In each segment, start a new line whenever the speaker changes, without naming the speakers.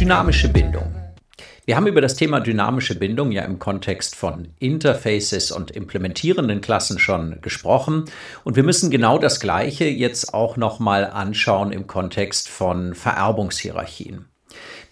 Dynamische Bindung. Wir haben über das Thema dynamische Bindung ja im Kontext von Interfaces und implementierenden Klassen schon gesprochen und wir müssen genau das gleiche jetzt auch nochmal anschauen im Kontext von Vererbungshierarchien.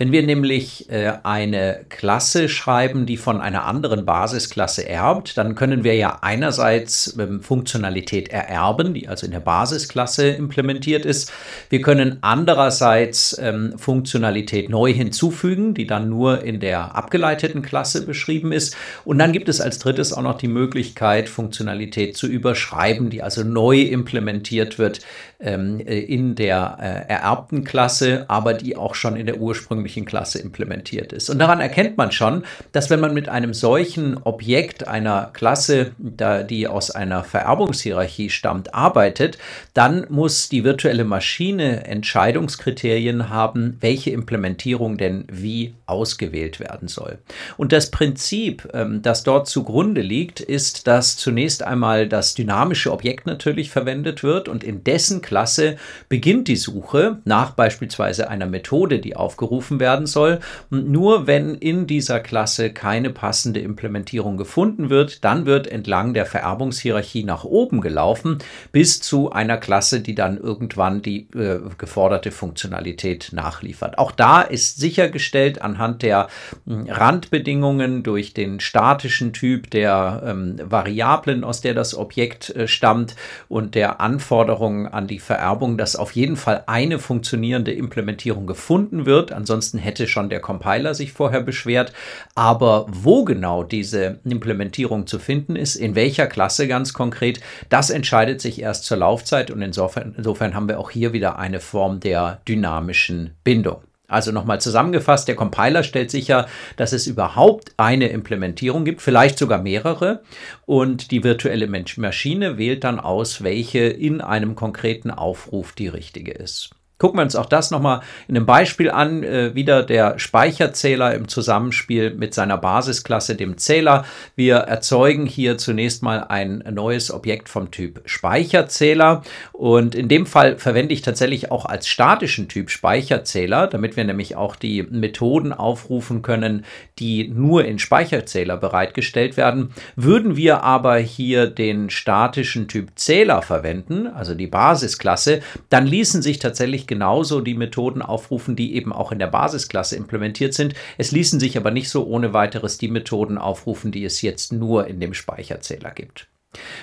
Wenn wir nämlich äh, eine Klasse schreiben, die von einer anderen Basisklasse erbt, dann können wir ja einerseits ähm, Funktionalität ererben, die also in der Basisklasse implementiert ist. Wir können andererseits ähm, Funktionalität neu hinzufügen, die dann nur in der abgeleiteten Klasse beschrieben ist. Und dann gibt es als drittes auch noch die Möglichkeit, Funktionalität zu überschreiben, die also neu implementiert wird ähm, äh, in der äh, ererbten Klasse, aber die auch schon in der ursprünglichen Klasse implementiert ist. Und daran erkennt man schon, dass wenn man mit einem solchen Objekt einer Klasse, die aus einer Vererbungshierarchie stammt, arbeitet, dann muss die virtuelle Maschine Entscheidungskriterien haben, welche Implementierung denn wie ausgewählt werden soll. Und das Prinzip, ähm, das dort zugrunde liegt, ist, dass zunächst einmal das dynamische Objekt natürlich verwendet wird und in dessen Klasse beginnt die Suche nach beispielsweise einer Methode, die aufgerufen gegeben werden soll. Und nur wenn in dieser Klasse keine passende Implementierung gefunden wird, dann wird entlang der Vererbungshierarchie nach oben gelaufen bis zu einer Klasse, die dann irgendwann die äh, geforderte Funktionalität nachliefert. Auch da ist sichergestellt anhand der äh, Randbedingungen durch den statischen Typ der ähm, Variablen, aus der das Objekt äh, stammt und der Anforderungen an die Vererbung, dass auf jeden Fall eine funktionierende Implementierung gefunden wird. Ansonsten Ansonsten hätte schon der Compiler sich vorher beschwert. Aber wo genau diese Implementierung zu finden ist, in welcher Klasse ganz konkret, das entscheidet sich erst zur Laufzeit und insofern, insofern haben wir auch hier wieder eine Form der dynamischen Bindung. Also nochmal zusammengefasst, der Compiler stellt sicher, dass es überhaupt eine Implementierung gibt, vielleicht sogar mehrere. Und die virtuelle Maschine wählt dann aus, welche in einem konkreten Aufruf die richtige ist. Gucken wir uns auch das nochmal in einem Beispiel an. Äh, wieder der Speicherzähler im Zusammenspiel mit seiner Basisklasse, dem Zähler. Wir erzeugen hier zunächst mal ein neues Objekt vom Typ Speicherzähler. Und in dem Fall verwende ich tatsächlich auch als statischen Typ Speicherzähler, damit wir nämlich auch die Methoden aufrufen können, die nur in Speicherzähler bereitgestellt werden. Würden wir aber hier den statischen Typ Zähler verwenden, also die Basisklasse, dann ließen sich tatsächlich genauso die Methoden aufrufen, die eben auch in der Basisklasse implementiert sind. Es ließen sich aber nicht so ohne weiteres die Methoden aufrufen, die es jetzt nur in dem Speicherzähler gibt.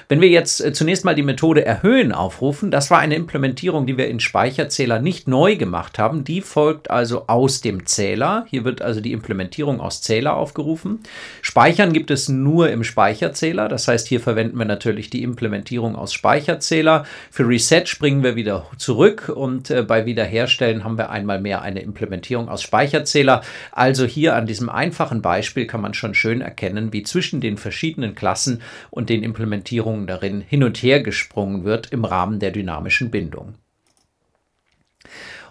Wenn wir jetzt äh, zunächst mal die Methode erhöhen aufrufen, das war eine Implementierung, die wir in Speicherzähler nicht neu gemacht haben. Die folgt also aus dem Zähler. Hier wird also die Implementierung aus Zähler aufgerufen. Speichern gibt es nur im Speicherzähler. Das heißt, hier verwenden wir natürlich die Implementierung aus Speicherzähler. Für Reset springen wir wieder zurück und äh, bei Wiederherstellen haben wir einmal mehr eine Implementierung aus Speicherzähler. Also hier an diesem einfachen Beispiel kann man schon schön erkennen, wie zwischen den verschiedenen Klassen und den Implementierungen Implementierungen darin hin und her gesprungen wird im Rahmen der dynamischen Bindung.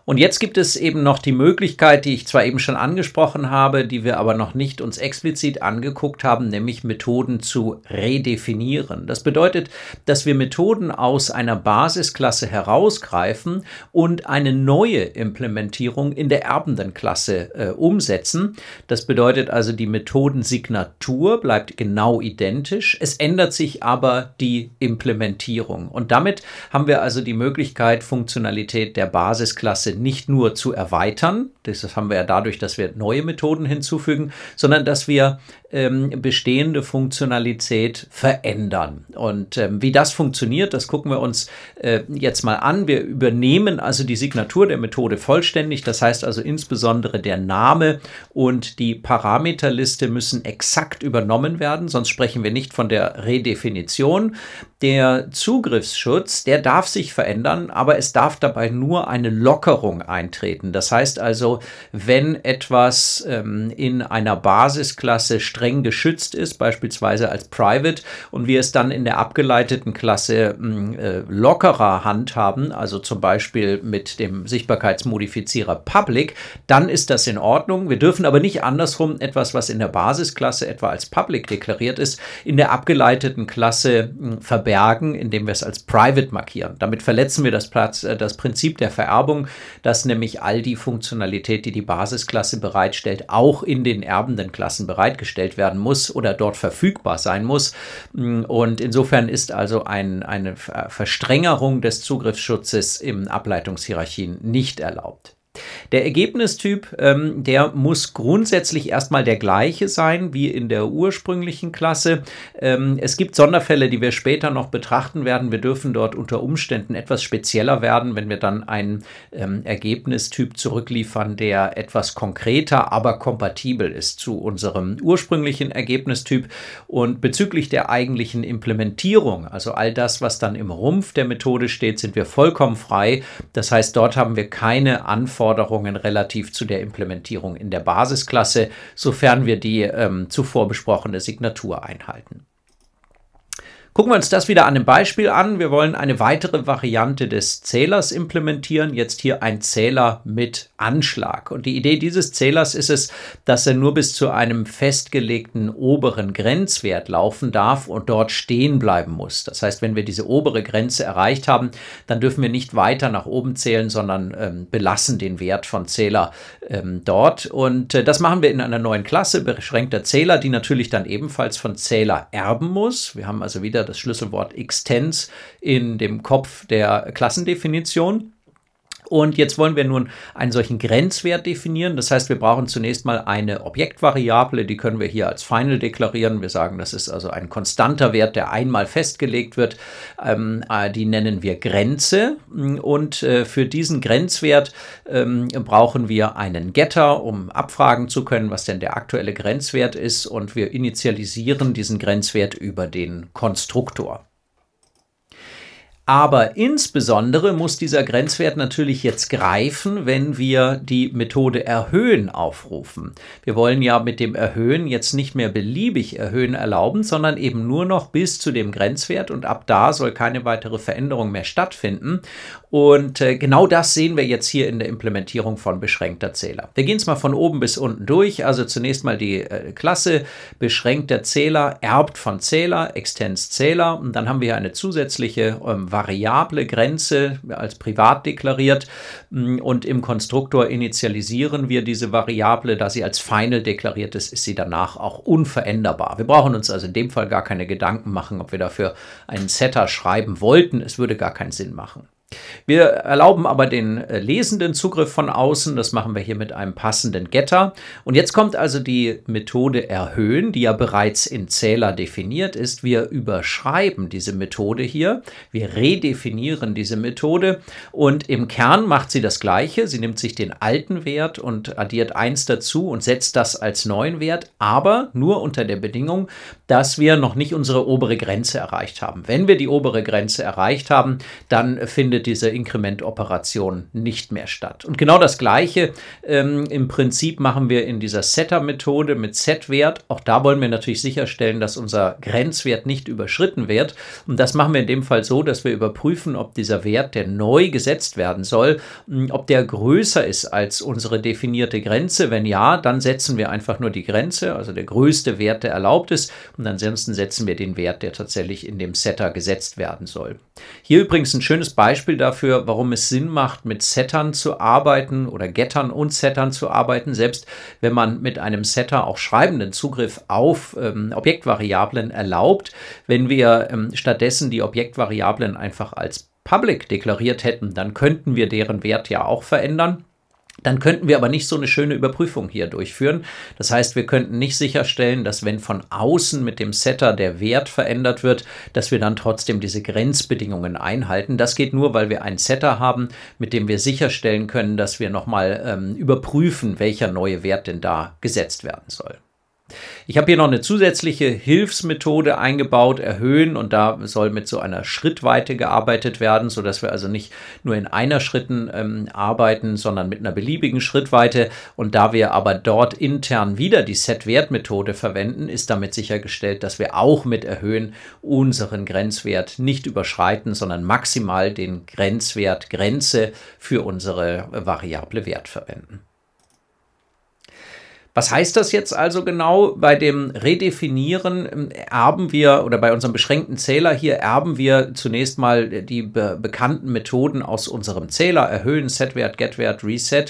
Und jetzt gibt es eben noch die Möglichkeit, die ich zwar eben schon angesprochen habe, die wir aber noch nicht uns explizit angeguckt haben, nämlich Methoden zu redefinieren. Das bedeutet, dass wir Methoden aus einer Basisklasse herausgreifen und eine neue Implementierung in der erbenden Klasse äh, umsetzen. Das bedeutet also, die Methodensignatur bleibt genau identisch. Es ändert sich aber die Implementierung. Und damit haben wir also die Möglichkeit, Funktionalität der Basisklasse nicht nur zu erweitern, das haben wir ja dadurch, dass wir neue Methoden hinzufügen, sondern dass wir ähm, bestehende Funktionalität verändern. Und ähm, wie das funktioniert, das gucken wir uns äh, jetzt mal an. Wir übernehmen also die Signatur der Methode vollständig, das heißt also insbesondere der Name und die Parameterliste müssen exakt übernommen werden, sonst sprechen wir nicht von der Redefinition. Der Zugriffsschutz, der darf sich verändern, aber es darf dabei nur eine Lockerung Veränderung eintreten. Das heißt also, wenn etwas ähm, in einer Basisklasse streng geschützt ist, beispielsweise als Private, und wir es dann in der abgeleiteten Klasse hm, äh, lockerer handhaben, also zum Beispiel mit dem Sichtbarkeitsmodifizierer Public, dann ist das in Ordnung. Wir dürfen aber nicht andersrum etwas, was in der Basisklasse etwa als Public deklariert ist, in der abgeleiteten Klasse mh, hm, verbergen, indem wir es als Private markieren. Damit verletzen wir das, Platz, äh, das Prinzip der Vererbung, dass nämlich all die Funktionalität, die die Basisklasse bereitstellt, auch in den erbenden Klassen bereitgestellt werden muss oder dort verfügbar sein muss. Mm, und insofern ist also ein, eine Verstrengerung des Zugriffsschutzes im Ableitungshierarchien nicht erlaubt. Der Ergebnistyp, ähm, der muss grundsätzlich erstmal der gleiche sein wie in der ursprünglichen Klasse. Ähm, es gibt Sonderfälle, die wir später noch betrachten werden. Wir dürfen dort unter Umständen etwas spezieller werden, wenn wir dann einen ähm, Ergebnistyp zurückliefern, der etwas konkreter, aber kompatibel ist zu unserem ursprünglichen Ergebnistyp. Und bezüglich der eigentlichen Implementierung, also all das, was dann im Rumpf der Methode steht, sind wir vollkommen frei. Das heißt, dort haben wir keine Anforderungen Anforderungen relativ zu der Implementierung in der Basisklasse, sofern wir die ähm, zuvor besprochene Signatur einhalten. Gucken wir uns das wieder an einem Beispiel an. Wir wollen eine weitere Variante des Zählers implementieren. Jetzt hier ein Zähler mit Anschlag. Und die Idee dieses Zählers ist es, dass er nur bis zu einem festgelegten oberen Grenzwert laufen darf und dort stehen bleiben muss. Das heißt, wenn wir diese obere Grenze erreicht haben, dann dürfen wir nicht weiter nach oben zählen, sondern ähm, belassen den Wert von Zähler ähm, dort. Und äh, das machen wir in einer neuen Klasse, beschränkter Zähler, die natürlich dann ebenfalls von Zähler erben muss. Wir haben also wieder das Schlüsselwort Extens in dem Kopf der Klassendefinition. Und jetzt wollen wir nun einen solchen Grenzwert definieren. Das heißt, wir brauchen zunächst mal eine Objektvariable, die können wir hier als Final deklarieren. Wir sagen, das ist also ein konstanter Wert, der einmal festgelegt wird. Ähm, äh, die nennen wir Grenze. Und äh, für diesen Grenzwert ähm, brauchen wir einen Getter, um abfragen zu können, was denn der aktuelle Grenzwert ist. Und wir initialisieren diesen Grenzwert über den Konstruktor. Aber insbesondere muss dieser Grenzwert natürlich jetzt greifen, wenn wir die Methode Erhöhen aufrufen. Wir wollen ja mit dem Erhöhen jetzt nicht mehr beliebig Erhöhen erlauben, sondern eben nur noch bis zu dem Grenzwert und ab da soll keine weitere Veränderung mehr stattfinden. Und äh, genau das sehen wir jetzt hier in der Implementierung von beschränkter Zähler. Wir gehen es mal von oben bis unten durch. Also zunächst mal die äh, Klasse beschränkter Zähler erbt von Zähler, Extens Zähler und dann haben wir eine zusätzliche ähm, variable Grenze als privat deklariert mm, und im Konstruktor initialisieren wir diese Variable, da sie als final deklariert ist, ist sie danach auch unveränderbar. Wir brauchen uns also in dem Fall gar keine Gedanken machen, ob wir dafür einen Setter schreiben wollten. Es würde gar keinen Sinn machen. Wir erlauben aber den äh, Lesenden Zugriff von außen. Das machen wir hier mit einem passenden Getter. Und jetzt kommt also die Methode erhöhen, die ja bereits im Zähler definiert ist. Wir überschreiben diese Methode hier. Wir redefinieren diese Methode. Und im Kern macht sie das Gleiche. Sie nimmt sich den alten Wert und addiert 1 dazu und setzt das als neuen Wert. Aber nur unter der Bedingung, dass wir noch nicht unsere obere Grenze erreicht haben. Wenn wir die obere Grenze erreicht haben, dann findet findet diese Inkrementoperation nicht mehr statt. Und genau das Gleiche ähm, im Prinzip machen wir in dieser Setter-Methode mit Set-Wert. Auch da wollen wir natürlich sicherstellen, dass unser Grenzwert nicht überschritten wird. Und das machen wir in dem Fall so, dass wir überprüfen, ob dieser Wert, der neu gesetzt werden soll, ob der größer ist als unsere definierte Grenze. Wenn ja, dann setzen wir einfach nur die Grenze, also der größte Wert, der erlaubt ist. Und ansonsten setzen wir den Wert, der tatsächlich in dem Setter gesetzt werden soll. Hier übrigens ein schönes Beispiel Beispiel dafür, warum es Sinn macht, mit Settern zu arbeiten oder Gettern und Settern zu arbeiten, selbst wenn man mit einem Setter auch schreibenden Zugriff auf ähm, Objektvariablen erlaubt. Wenn wir ähm, stattdessen die Objektvariablen einfach als public deklariert hätten, dann könnten wir deren Wert ja auch verändern dann könnten wir aber nicht so eine schöne Überprüfung hier durchführen. Das heißt, wir könnten nicht sicherstellen, dass wenn von außen mit dem Setter der Wert verändert wird, dass wir dann trotzdem diese Grenzbedingungen einhalten. Das geht nur, weil wir einen Setter haben, mit dem wir sicherstellen können, dass wir nochmal ähm, überprüfen, welcher neue Wert denn da gesetzt werden soll. Ich habe hier noch eine zusätzliche Hilfsmethode eingebaut, erhöhen und da soll mit so einer Schrittweite gearbeitet werden, sodass wir also nicht nur in einer Schritten ähm, arbeiten, sondern mit einer beliebigen Schrittweite. Und da wir aber dort intern wieder die Set-Wert-Methode verwenden, ist damit sichergestellt, dass wir auch mit erhöhen unseren Grenzwert nicht überschreiten, sondern maximal den Grenzwert Grenze für unsere variable Wert verwenden. Was heißt das jetzt also genau? Bei dem Redefinieren ähm, erben wir oder bei unserem beschränkten Zähler hier erben wir zunächst mal die be bekannten Methoden aus unserem Zähler, erhöhen, Setwert, Getwert, Reset.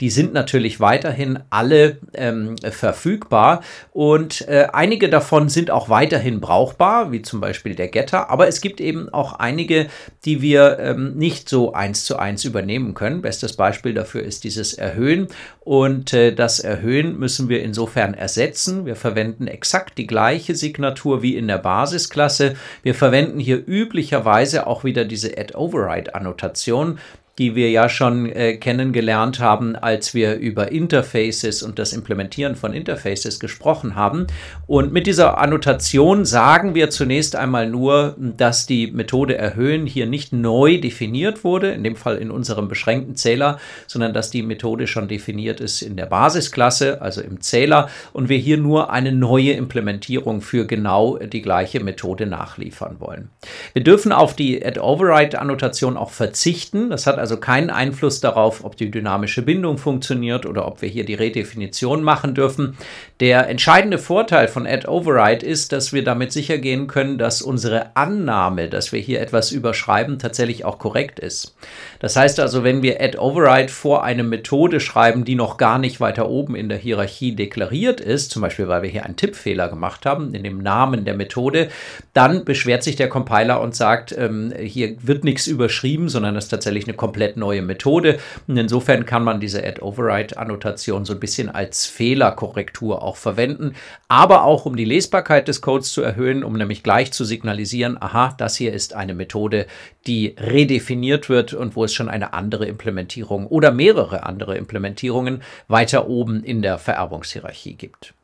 Die sind natürlich weiterhin alle ähm, verfügbar und äh, einige davon sind auch weiterhin brauchbar, wie zum Beispiel der Getter, aber es gibt eben auch einige, die wir ähm, nicht so eins zu eins übernehmen können. Bestes Beispiel dafür ist dieses Erhöhen und äh, das Erhöhen müssen müssen wir insofern ersetzen. Wir verwenden exakt die gleiche Signatur wie in der Basisklasse. Wir verwenden hier üblicherweise auch wieder diese Add-Override-Annotation die wir ja schon äh, kennengelernt haben, als wir über Interfaces und das Implementieren von Interfaces gesprochen haben. Und mit dieser Annotation sagen wir zunächst einmal nur, dass die Methode erhöhen hier nicht neu definiert wurde, in dem Fall in unserem beschränkten Zähler, sondern dass die Methode schon definiert ist in der Basisklasse, also im Zähler, und wir hier nur eine neue Implementierung für genau die gleiche Methode nachliefern wollen. Wir dürfen auf die Add-Override-Annotation auch verzichten. Das hat also also keinen Einfluss darauf, ob die dynamische Bindung funktioniert oder ob wir hier die Redefinition machen dürfen. Der entscheidende Vorteil von Add Override ist, dass wir damit sicher gehen können, dass unsere Annahme, dass wir hier etwas überschreiben, tatsächlich auch korrekt ist. Das heißt also, wenn wir Add Override vor eine Methode schreiben, die noch gar nicht weiter oben in der Hierarchie deklariert ist, zum Beispiel weil wir hier einen Tippfehler gemacht haben in dem Namen der Methode, dann beschwert sich der Compiler und sagt, ähm, hier wird nichts überschrieben, sondern das ist tatsächlich eine komplette komplett neue Methode. Und insofern kann man diese Add-Override-Annotation so ein bisschen als Fehlerkorrektur auch verwenden, aber auch um die Lesbarkeit des Codes zu erhöhen, um nämlich gleich zu signalisieren, aha, das hier ist eine Methode, die redefiniert wird und wo es schon eine andere Implementierung oder mehrere andere Implementierungen weiter oben in der Vererbungshierarchie gibt.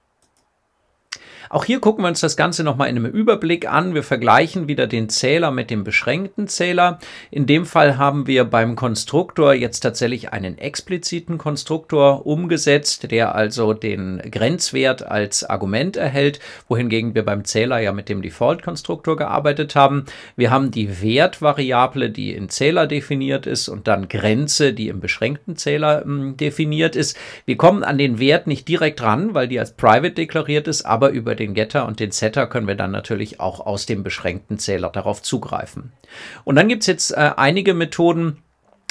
Auch hier gucken wir uns das Ganze nochmal in einem Überblick an. Wir vergleichen wieder den Zähler mit dem beschränkten Zähler. In dem Fall haben wir beim Konstruktor jetzt tatsächlich einen expliziten Konstruktor umgesetzt, der also den Grenzwert als Argument erhält, wohingegen wir beim Zähler ja mit dem Default-Konstruktor gearbeitet haben. Wir haben die Wertvariable, die im Zähler definiert ist und dann Grenze, die im beschränkten Zähler mh, hm, definiert ist. Wir kommen an den Wert nicht direkt ran, weil die als private deklariert ist, aber über über den Getter und den Setter können wir dann natürlich auch aus dem beschränkten Zähler darauf zugreifen. Und dann gibt es jetzt äh, einige Methoden,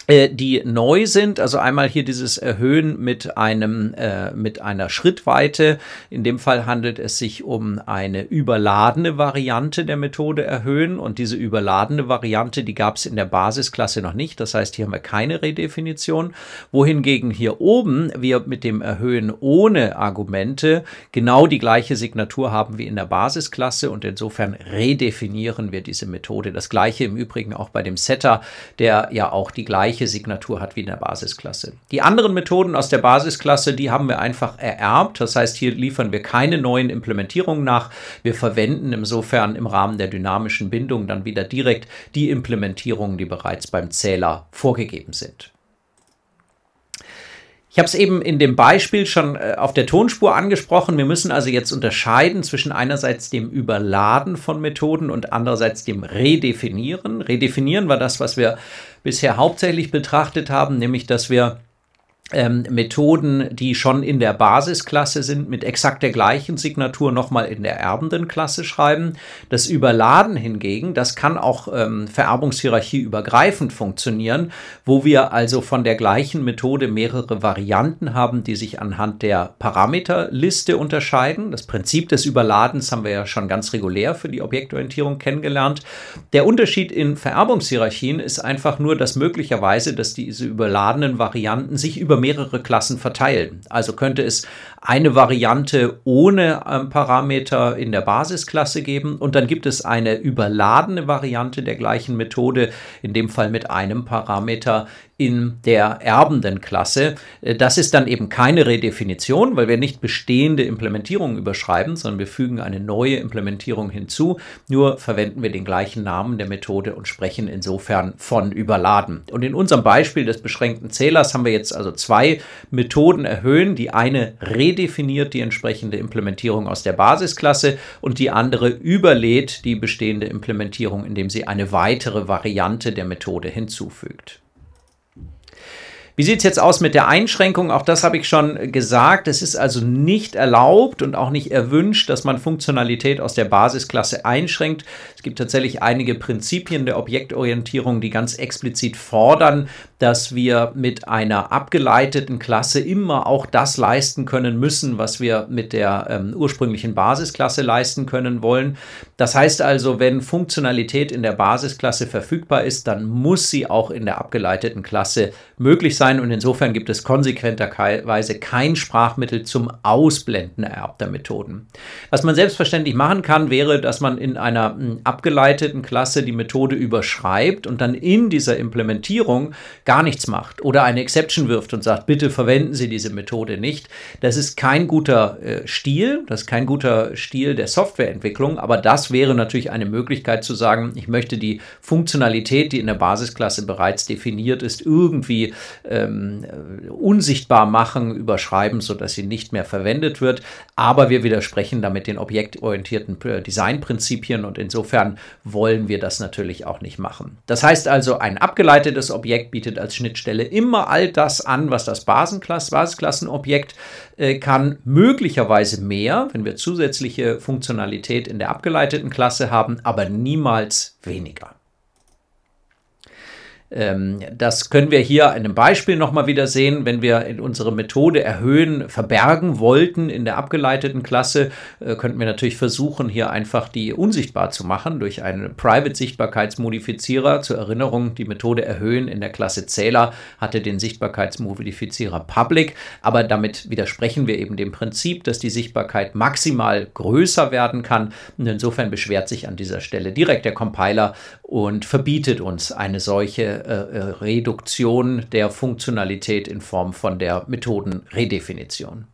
äh, die neu sind. Also einmal hier dieses Erhöhen mit einem äh, mit einer Schrittweite. In dem Fall handelt es sich um eine überladene Variante der Methode Erhöhen und diese überladene Variante, die gab es in der Basisklasse noch nicht. Das heißt, hier haben wir keine Redefinition. Wohingegen hier oben wir mit dem Erhöhen ohne Argumente genau die gleiche Signatur haben wie in der Basisklasse und insofern redefinieren wir diese Methode. Das gleiche im Übrigen auch bei dem Setter, der ja auch die gleiche gleiche Signatur hat wie in der Basisklasse. Die anderen Methoden aus der Basisklasse, die haben wir einfach ererbt. Das heißt, hier liefern wir keine neuen Implementierungen nach. Wir verwenden insofern im Rahmen der dynamischen Bindung dann wieder direkt die Implementierungen, die bereits beim Zähler vorgegeben sind. Ich habe es eben in dem Beispiel schon äh, auf der Tonspur angesprochen. Wir müssen also jetzt unterscheiden zwischen einerseits dem Überladen von Methoden und andererseits dem Redefinieren. Redefinieren war das, was wir bisher hauptsächlich betrachtet haben, nämlich dass wir ähm, Methoden, die schon in der Basisklasse sind, mit exakt der gleichen Signatur nochmal in der erbenden Klasse schreiben. Das Überladen hingegen, das kann auch ähm, Vererbungshierarchie übergreifend funktionieren, wo wir also von der gleichen Methode mehrere Varianten haben, die sich anhand der Parameterliste unterscheiden. Das Prinzip des Überladens haben wir ja schon ganz regulär für die Objektorientierung kennengelernt. Der Unterschied in Vererbungshierarchien ist einfach nur, dass möglicherweise, dass diese überladenen Varianten sich über mehrere Klassen verteilen. Also könnte es eine Variante ohne ähm, Parameter in der Basisklasse geben und dann gibt es eine überladene Variante der gleichen Methode, in dem Fall mit einem Parameter in der erbenden Klasse. Äh, das ist dann eben keine Redefinition, weil wir nicht bestehende Implementierungen überschreiben, sondern wir fügen eine neue Implementierung hinzu. Nur verwenden wir den gleichen Namen der Methode und sprechen insofern von überladen. Und in unserem Beispiel des beschränkten Zählers haben wir jetzt also zwei Methoden erhöhen. Die eine redefiniert die entsprechende Implementierung aus der Basisklasse und die andere überlädt die bestehende Implementierung, indem sie eine weitere Variante der Methode hinzufügt. Wie sieht es jetzt aus mit der Einschränkung? Auch das habe ich schon gesagt. Es ist also nicht erlaubt und auch nicht erwünscht, dass man Funktionalität aus der Basisklasse einschränkt. Es gibt tatsächlich einige Prinzipien der Objektorientierung, die ganz explizit fordern, dass wir mit einer abgeleiteten Klasse immer auch das leisten können müssen, was wir mit der ähm, ursprünglichen Basisklasse leisten können wollen. Das heißt also, wenn Funktionalität in der Basisklasse verfügbar ist, dann muss sie auch in der abgeleiteten Klasse möglich sein und insofern gibt es konsequenterweise kein Sprachmittel zum Ausblenden ererbter Methoden. Was man selbstverständlich machen kann, wäre, dass man in einer hm, abgeleiteten Klasse die Methode überschreibt und dann in dieser Implementierung ganz gar nichts macht oder eine Exception wirft und sagt, bitte verwenden Sie diese Methode nicht. Das ist kein guter äh, Stil, das ist kein guter Stil der Softwareentwicklung, aber das wäre natürlich eine Möglichkeit zu sagen, ich möchte die Funktionalität, die in der Basisklasse bereits definiert ist, irgendwie ähm, äh, unsichtbar machen, überschreiben, sodass sie nicht mehr verwendet wird. Aber wir widersprechen damit den objektorientierten äh, Designprinzipien und insofern wollen wir das natürlich auch nicht machen. Das heißt also, ein abgeleitetes Objekt bietet als Schnittstelle immer all das an, was das Basenklass, Basenklassenobjekt äh, kann, möglicherweise mehr, wenn wir zusätzliche Funktionalität in der abgeleiteten Klasse haben, aber niemals weniger. Ähm, das können wir hier an einem Beispiel nochmal wieder sehen. Wenn wir in unsere Methode erhöhen, verbergen wollten in der abgeleiteten Klasse, äh, könnten wir natürlich versuchen, hier einfach die unsichtbar zu machen durch einen Private-Sichtbarkeitsmodifizierer. Zur Erinnerung, die Methode erhöhen in der Klasse Zähler hatte den Sichtbarkeitsmodifizierer Public, aber damit widersprechen wir eben dem Prinzip, dass die Sichtbarkeit maximal größer werden kann. Und insofern beschwert sich an dieser Stelle direkt der Compiler und verbietet uns eine solche äh, äh, Reduktion der Funktionalität in Form von der Methodenredefinition.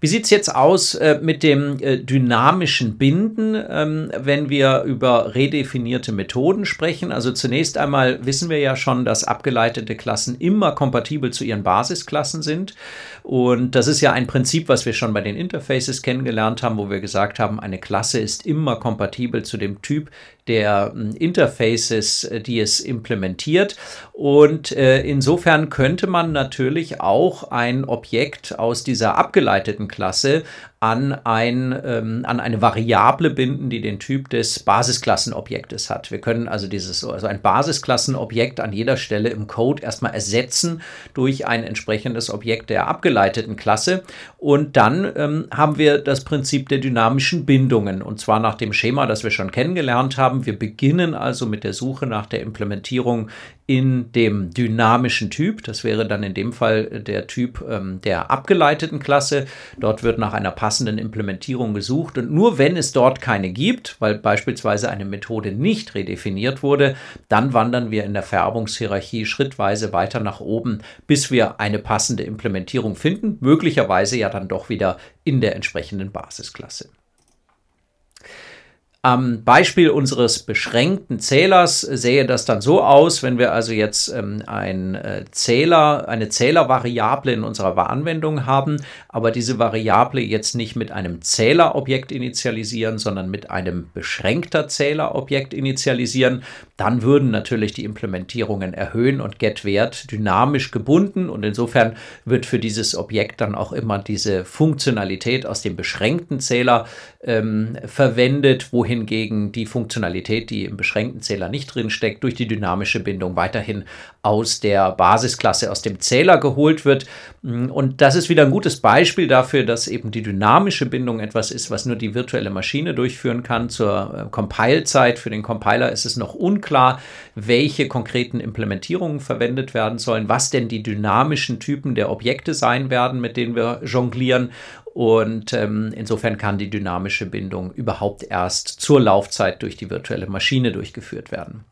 Wie sieht es jetzt aus äh, mit dem äh, dynamischen Binden, ähm, wenn wir über redefinierte Methoden sprechen? Also zunächst einmal wissen wir ja schon, dass abgeleitete Klassen immer kompatibel zu ihren Basisklassen sind. Und das ist ja ein Prinzip, was wir schon bei den Interfaces kennengelernt haben, wo wir gesagt haben, eine Klasse ist immer kompatibel zu dem Typ, der hm, Interfaces, äh, die es implementiert. Und äh, insofern könnte man natürlich auch ein Objekt aus dieser abgeleiteten Klasse an, ein, ähm, an eine Variable binden, die den Typ des Basisklassenobjektes hat. Wir können also dieses, also ein Basisklassenobjekt an jeder Stelle im Code erstmal ersetzen durch ein entsprechendes Objekt der abgeleiteten Klasse. Und dann ähm, haben wir das Prinzip der dynamischen Bindungen. Und zwar nach dem Schema, das wir schon kennengelernt haben. Wir beginnen also mit der Suche nach der Implementierung in dem dynamischen Typ. Das wäre dann in dem Fall äh, der Typ ähm, der abgeleiteten Klasse. Dort wird nach einer passenden Implementierung gesucht und nur wenn es dort keine gibt, weil beispielsweise eine Methode nicht redefiniert wurde, dann wandern wir in der Färbungshierarchie schrittweise weiter nach oben, bis wir eine passende Implementierung finden, möglicherweise ja dann doch wieder in der entsprechenden Basisklasse. Am Beispiel unseres beschränkten Zählers sähe das dann so aus, wenn wir also jetzt ähm, ein äh, Zähler, eine Zählervariable in unserer Anwendung haben, aber diese Variable jetzt nicht mit einem Zählerobjekt initialisieren, sondern mit einem beschränkter Zählerobjekt initialisieren, dann würden natürlich die Implementierungen erhöhen und getWert dynamisch gebunden und insofern wird für dieses Objekt dann auch immer diese Funktionalität aus dem beschränkten Zähler ähm, verwendet, wohin hingegen die Funktionalität, die im beschränkten Zähler nicht drin steckt, durch die dynamische Bindung weiterhin aus der Basisklasse, aus dem Zähler geholt wird. Mm, und das ist wieder ein gutes Beispiel dafür, dass eben die dynamische Bindung etwas ist, was nur die virtuelle Maschine durchführen kann. Zur äh, Compile-Zeit für den Compiler ist es noch unklar, welche konkreten Implementierungen verwendet werden sollen, was denn die dynamischen Typen der Objekte sein werden, mit denen wir jonglieren und ähm, insofern kann die dynamische Bindung überhaupt erst zur Laufzeit durch die virtuelle Maschine durchgeführt werden.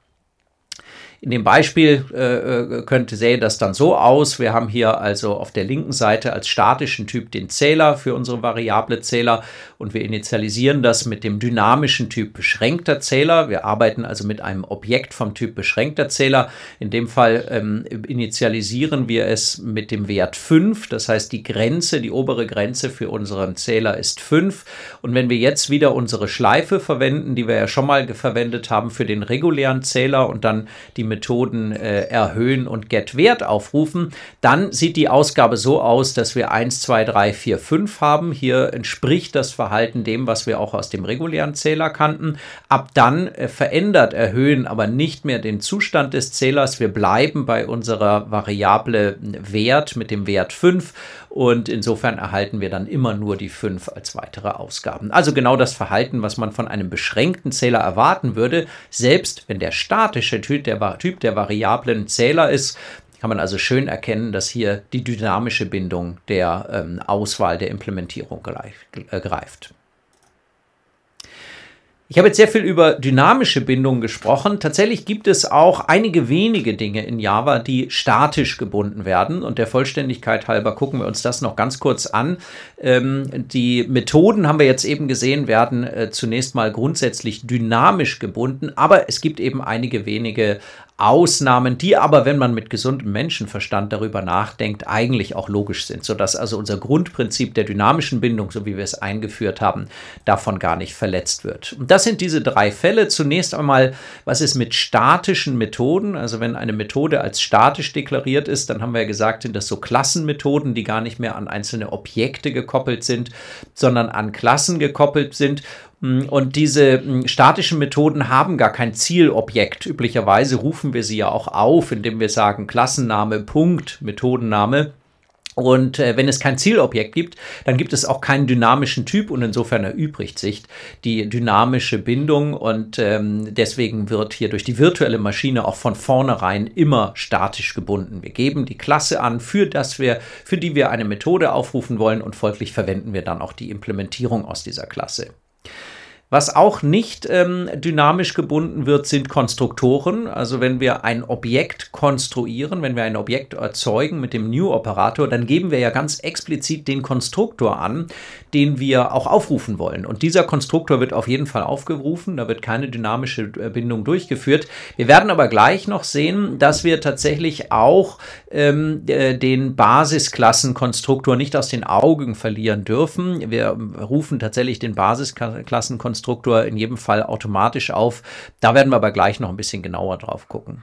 In dem Beispiel äh, äh, könnte sähe das dann so aus. Wir haben hier also auf der linken Seite als statischen Typ den Zähler für unsere Variable Zähler und wir initialisieren das mit dem dynamischen Typ beschränkter Zähler. Wir arbeiten also mit einem Objekt vom Typ beschränkter Zähler. In dem Fall ähm, initialisieren wir es mit dem Wert 5. Das heißt, die Grenze, die obere Grenze für unseren Zähler ist 5. Und wenn wir jetzt wieder unsere Schleife verwenden, die wir ja schon mal verwendet haben für den regulären Zähler und dann die Methoden äh, erhöhen und get Wert aufrufen, dann sieht die Ausgabe so aus, dass wir 1, 2, 3, 4, 5 haben. Hier entspricht das Verhalten dem, was wir auch aus dem regulären Zähler kannten. Ab dann äh, verändert erhöhen aber nicht mehr den Zustand des Zählers. Wir bleiben bei unserer Variable Wert mit dem Wert 5 und insofern erhalten wir dann immer nur die fünf als weitere Ausgaben. Also genau das Verhalten, was man von einem beschränkten Zähler erwarten würde, selbst wenn der statische Typ der, typ der variablen Zähler ist, kann man also schön erkennen, dass hier die dynamische Bindung der ähm, Auswahl der Implementierung äh, greift. Ich habe jetzt sehr viel über dynamische Bindungen gesprochen. Tatsächlich gibt es auch einige wenige Dinge in Java, die statisch gebunden werden. Und der Vollständigkeit halber gucken wir uns das noch ganz kurz an. Ähm, die Methoden haben wir jetzt eben gesehen, werden äh, zunächst mal grundsätzlich dynamisch gebunden, aber es gibt eben einige wenige Ausnahmen, die aber, wenn man mit gesundem Menschenverstand darüber nachdenkt, eigentlich auch logisch sind, sodass also unser Grundprinzip der dynamischen Bindung, so wie wir es eingeführt haben, davon gar nicht verletzt wird. Und das sind diese drei Fälle. Zunächst einmal, was ist mit statischen Methoden? Also wenn eine Methode als statisch deklariert ist, dann haben wir ja gesagt, sind das so Klassenmethoden, die gar nicht mehr an einzelne Objekte gekoppelt sind, sondern an Klassen gekoppelt sind. Mm, und diese mm, statischen Methoden haben gar kein Zielobjekt. Üblicherweise rufen wir sie ja auch auf, indem wir sagen Klassenname, Punkt, Methodenname. Und äh, wenn es kein Zielobjekt gibt, dann gibt es auch keinen dynamischen Typ und insofern erübrigt sich die dynamische Bindung und ähm, deswegen wird hier durch die virtuelle Maschine auch von vornherein immer statisch gebunden. Wir geben die Klasse an, für, das wir, für die wir eine Methode aufrufen wollen und folglich verwenden wir dann auch die Implementierung aus dieser Klasse. Was auch nicht ähm, dynamisch gebunden wird, sind Konstruktoren. Also wenn wir ein Objekt konstruieren, wenn wir ein Objekt erzeugen mit dem New-Operator, dann geben wir ja ganz explizit den Konstruktor an, den wir auch aufrufen wollen. Und dieser Konstruktor wird auf jeden Fall aufgerufen. Da wird keine dynamische äh, Bindung durchgeführt. Wir werden aber gleich noch sehen, dass wir tatsächlich auch ähm, äh, den Basisklassenkonstruktor nicht aus den Augen verlieren dürfen. Wir rufen tatsächlich den Basisklassenkonstruktor Konstruktor in jedem Fall automatisch auf. Da werden wir aber gleich noch ein bisschen genauer drauf gucken.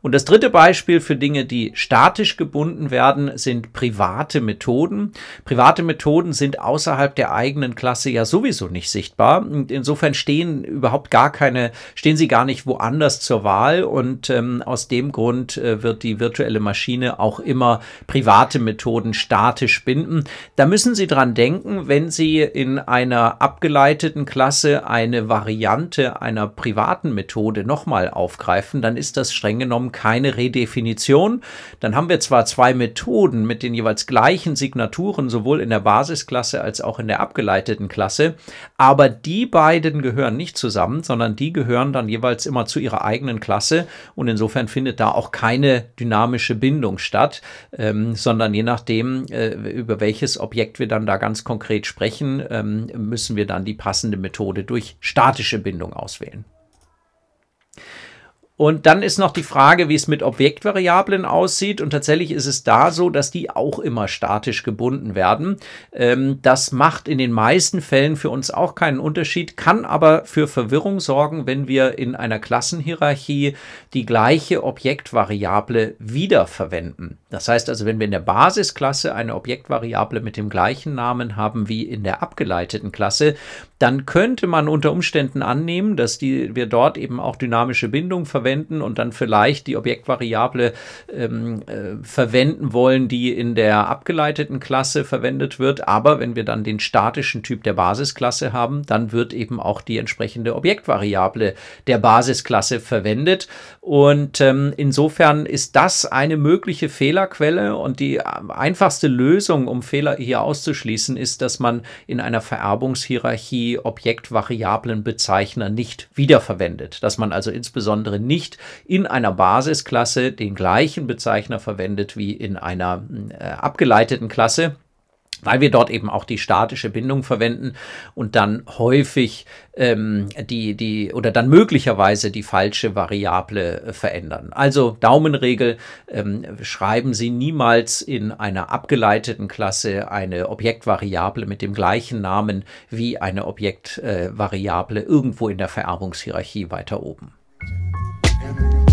Und das dritte Beispiel für Dinge, die statisch gebunden werden, sind private Methoden. Private Methoden sind außerhalb der eigenen Klasse ja sowieso nicht sichtbar. Und insofern stehen überhaupt gar keine, stehen sie gar nicht woanders zur Wahl. Und ähm, aus dem Grund äh, wird die virtuelle Maschine auch immer private Methoden statisch binden. Da müssen Sie dran denken, wenn Sie in einer abgeleiteten Klasse Methode eine Variante einer privaten Methode nochmal aufgreifen, dann ist das streng genommen keine Redefinition. Dann haben wir zwar zwei Methoden mit den jeweils gleichen Signaturen, sowohl in der Basisklasse als auch in der abgeleiteten Klasse, aber die beiden gehören nicht zusammen, sondern die gehören dann jeweils immer zu ihrer eigenen Klasse und insofern findet da auch keine dynamische Bindung statt, ähm, sondern je nachdem, äh, über welches Objekt wir dann da ganz konkret sprechen, ähm, müssen wir dann die passende Methode durch statische Bindung auswählen. Und dann ist noch die Frage, wie es mit Objektvariablen aussieht. Und tatsächlich ist es da so, dass die auch immer statisch gebunden werden. Ähm, das macht in den meisten Fällen für uns auch keinen Unterschied, kann aber für Verwirrung sorgen, wenn wir in einer Klassenhierarchie die gleiche Objektvariable wiederverwenden. Das heißt also, wenn wir in der Basisklasse eine Objektvariable mit dem gleichen Namen haben wie in der abgeleiteten Klasse, dann könnte man unter Umständen annehmen, dass die, wir dort eben auch dynamische Bindung verwenden verwenden und dann vielleicht die Objektvariable ähm, äh, verwenden wollen, die in der abgeleiteten Klasse verwendet wird. Aber wenn wir dann den statischen Typ der Basisklasse haben, dann wird eben auch die entsprechende Objektvariable der Basisklasse verwendet. Und ähm, insofern ist das eine mögliche Fehlerquelle und die äh, einfachste Lösung, um Fehler hier auszuschließen, ist, dass man in einer Vererbungshierarchie Objektvariablenbezeichner nicht wiederverwendet, dass man also insbesondere nicht nicht in einer Basisklasse den gleichen Bezeichner verwendet wie in einer hm, äh, abgeleiteten Klasse weil wir dort eben auch die statische Bindung verwenden und dann häufig ähm, die, die oder dann möglicherweise die falsche Variable äh, verändern. Also Daumenregel, ähm, schreiben Sie niemals in einer abgeleiteten Klasse eine Objektvariable mit dem gleichen Namen wie eine Objektvariable irgendwo in der Vererbungshierarchie weiter oben. and